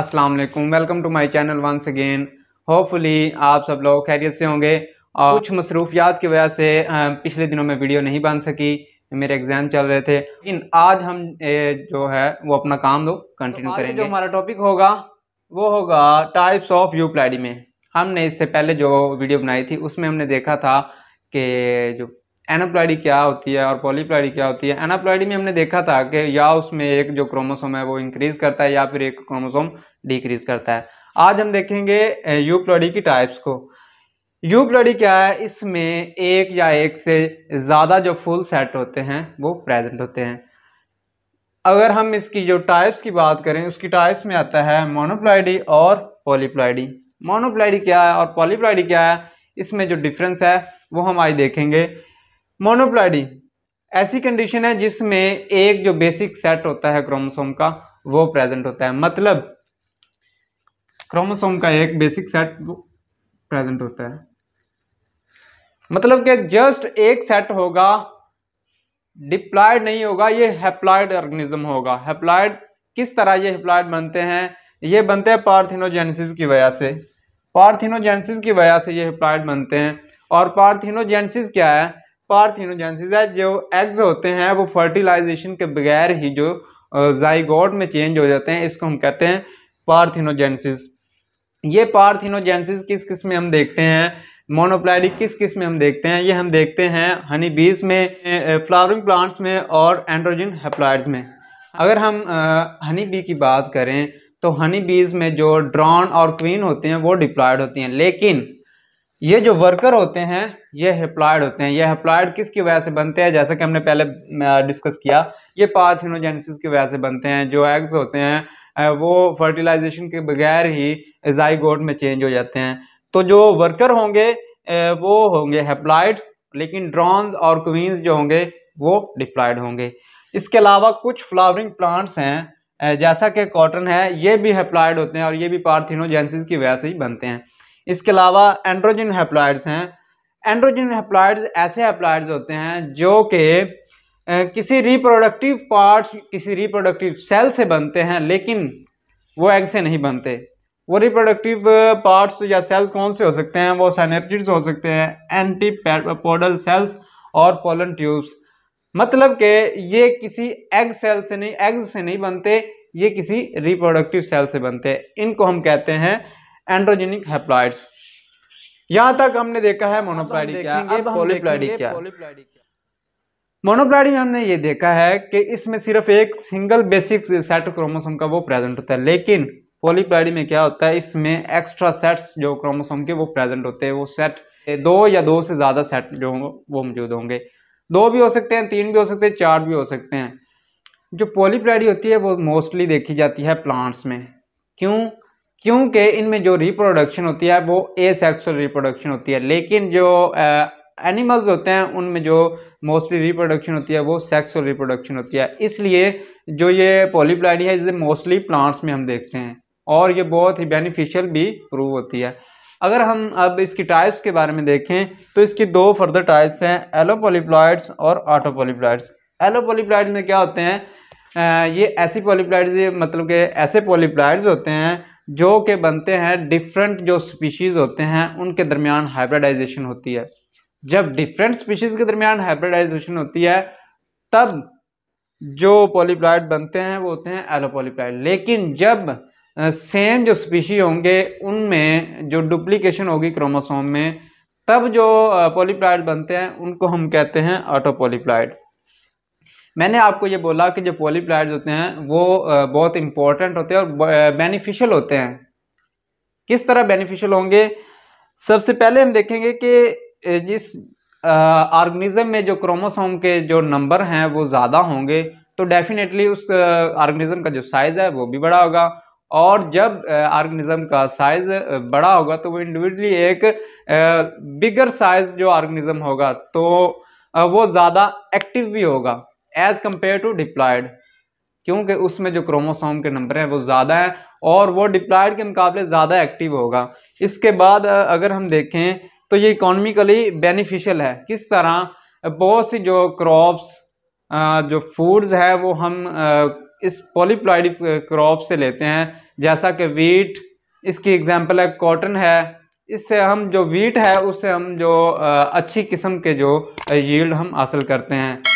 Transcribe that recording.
अस्सलाम वालेकुम welcome to my channel once again hopefully आप सब लोग खैरियत से होंगे और कुछ मसरूफियात की वजह से पिछले दिनों में वीडियो नहीं बन सकी मेरे एग्ज़ाम चल रहे थे लेकिन आज हम जो है वो अपना काम दो कंटिन्यू तो करेंगे जो हमारा टॉपिक होगा वो होगा टाइप्स ऑफ यू प्लाइडी में हमने इससे पहले जो वीडियो बनाई थी उसमें हमने देखा था कि जो एनाप्लाइडी क्या होती है और पॉलीप्लाइडी क्या होती है एनाप्लाइडी में हमने देखा था कि या उसमें एक जो क्रोमोसोम है वो इंक्रीज करता है या फिर एक क्रोमोसोम डिक्रीज करता है आज हम देखेंगे यूप्लॉडी की टाइप्स को यूप्लॉडी क्या है इसमें एक या एक से ज़्यादा जो फुल सेट होते हैं वो प्रेजेंट होते हैं अगर हम इसकी जो टाइप्स की बात करें उसकी टाइप्स में आता है मोनोप्लाइडी और पॉलीप्लाइडी मोनोप्लाइडी क्या है और पॉलीप्लाइडी क्या है इसमें जो डिफरेंस है वो हम आज देखेंगे मोनोप्लाइडी ऐसी कंडीशन है जिसमें एक जो बेसिक सेट होता है क्रोमोसोम का वो प्रेजेंट होता है मतलब क्रोमोसोम का एक बेसिक सेट प्रेजेंट होता है मतलब कि जस्ट एक सेट होगा डिप्लॉयड नहीं होगा ये हेप्लाइड ऑर्गेनिज्म होगा हेप्लाइड किस तरह ये हेप्लाइड बनते हैं ये बनते हैं पार्थिनोजेनेसिस की वजह से पार्थिनोजेनेसिस की वजह से ये हेप्लाइड बनते हैं और पार्थिनोजेनेसिस क्या है पार्थिनोजेंसिस है जो एग्स होते हैं वो फर्टिलाइजेशन के बगैर ही जो जाइगोड में चेंज हो जाते हैं इसको हम कहते हैं पार्थिनोजेंसिस ये पार्थिनोजेंसिस किस किस में हम देखते हैं मोनोप्लाइडिक किस किस में हम देखते हैं ये हम देखते हैं हनी बीज में फ्लावरिंग प्लांट्स में और एंड्रोजन हेप्लाइड्स में अगर हम हनी बी की बात करें तो हनी बीज में जो ड्रॉन और क्वीन होते हैं वो डिप्लॉयड होती हैं लेकिन ये जो वर्कर होते हैं ये हेप्लॉयड होते हैं ये हेप्लॉयड किसकी वजह से बनते हैं जैसा कि हमने पहले डिस्कस किया ये पार्थिनोजेनेसिस की वजह से बनते हैं जो एग्स होते हैं वो फर्टिलाइजेशन के बगैर ही जाइगोट में चेंज हो जाते हैं तो जो वर्कर होंगे वो होंगे हेप्लॉयड लेकिन ड्रॉन्स और क्वींस जो होंगे वो डिप्लॉयड होंगे इसके अलावा कुछ फ्लावरिंग प्लांट्स हैं जैसा कि कॉटन है ये भी हेप्लॉयड होते हैं और ये भी पार्थिनोजेंसिस की वजह से ही बनते हैं इसके अलावा एंड्रोजन हेप्लॉयड्स हैं एंड्रोजन हेप्लॉयड्स ऐसे हेप्लॉयड्स होते हैं जो कि किसी रिप्रोडक्टिव पार्ट किसी रिप्रोडक्टिव सेल से बनते हैं लेकिन वो एग से नहीं बनते वो रिप्रोडक्टिव पार्ट्स या सेल्स कौन से हो सकते हैं वो सैनर्जिड्स हो सकते हैं एंटी पोडल सेल्स और पोलन ट्यूब्स मतलब कि ये किसी एग सेल से नहीं एग से नहीं बनते ये किसी रिप्रोडक्टिव सेल से बनते हैं इनको हम कहते हैं एंड्रोजेनिक हेप्लॉइड्स यहां तक हमने देखा है मोनोप्लाइडी क्या अब पॉलीप्लाइडी क्या मोनोप्लाइडी में हमने ये देखा है कि इसमें सिर्फ एक सिंगल बेसिक सेट क्रोमोसोम का वो प्रेजेंट होता है लेकिन पॉलीप्लाइडी में क्या होता है इसमें एक्स्ट्रा सेट्स जो क्रोमोसोम के वो प्रेजेंट होते हैं वो सेट दो या दो से ज़्यादा सेट जो वो मौजूद होंगे दो भी हो सकते हैं तीन भी हो सकते हैं चार भी हो सकते हैं जो पॉलीप्लाइडी होती है वो मोस्टली देखी जाती है प्लांट्स में क्यों क्योंकि इनमें जो रिप्रोडक्शन होती है वो ए सेक्सुअल रिप्रोडक्शन होती है लेकिन जो एनिमल्स होते हैं उनमें जो मोस्टली रिप्रोडक्शन होती है वो सेक्सुअल रिप्रोडक्शन होती है इसलिए जो ये पॉलीप्लाइडी है इसे मोस्टली प्लांट्स में हम देखते हैं और ये बहुत ही बेनिफिशियल भी प्रूव होती है अगर हम अब इसकी टाइप्स के बारे में देखें तो इसकी दो फर्दर टाइप्स हैं एलोपोलीप्लाइड्स और एलो एलोपोलीप्लाइड्स में क्या होते हैं ये ऐसी पोलीप्लाइड्स मतलब के ऐसे पोलीप्लाइड्स होते हैं जो के बनते हैं डिफरेंट जो स्पीशीज़ होते हैं उनके दरमियान हाइब्रिडाइजेशन होती है जब डिफरेंट स्पीशीज़ के दरमियान हाइब्रिडाइजेशन होती है तब जो पॉलीप्लाइड बनते हैं वो होते हैं एलोपोलीप्लाइड लेकिन जब सेम जो स्पीशी होंगे उनमें जो डुप्लीकेशन होगी क्रोमोसोम में तब जो पॉलीप्लाइड बनते हैं उनको हम कहते हैं ऑटोपोलीप्लाइड मैंने आपको ये बोला कि जो पॉलीप्लाइड्स होते हैं वो बहुत इम्पोर्टेंट होते हैं और बेनिफिशियल होते हैं किस तरह बेनिफिशियल होंगे सबसे पहले हम देखेंगे कि जिस ऑर्गेनिज्म में जो क्रोमोसोम के जो नंबर हैं वो ज़्यादा होंगे तो डेफिनेटली उस ऑर्गेनिज्म का जो साइज़ है वो भी बड़ा होगा और जब ऑर्गेनिज्म का साइज़ बड़ा होगा तो वो इंडिविजुअली एक बिगर साइज़ जो ऑर्गेनिज्म होगा तो वो ज़्यादा एक्टिव भी होगा एज़ कम्पेयर टू डिप्लाइड क्योंकि उसमें जो क्रोमोसोम के नंबर हैं वो ज़्यादा हैं और वो डिप्लाइड के मुकाबले ज़्यादा एक्टिव होगा इसके बाद अगर हम देखें तो ये इकोनॉमिकली बेनिफिशियल है किस तरह बहुत सी जो क्रॉप्स जो फूड्स है वो हम इस पॉलीप्लाइड क्रॉप से लेते हैं जैसा कि वीट इसकी एग्जांपल है कॉटन है इससे हम जो वीट है उससे हम जो अच्छी किस्म के जो यील्ड हम हासिल करते हैं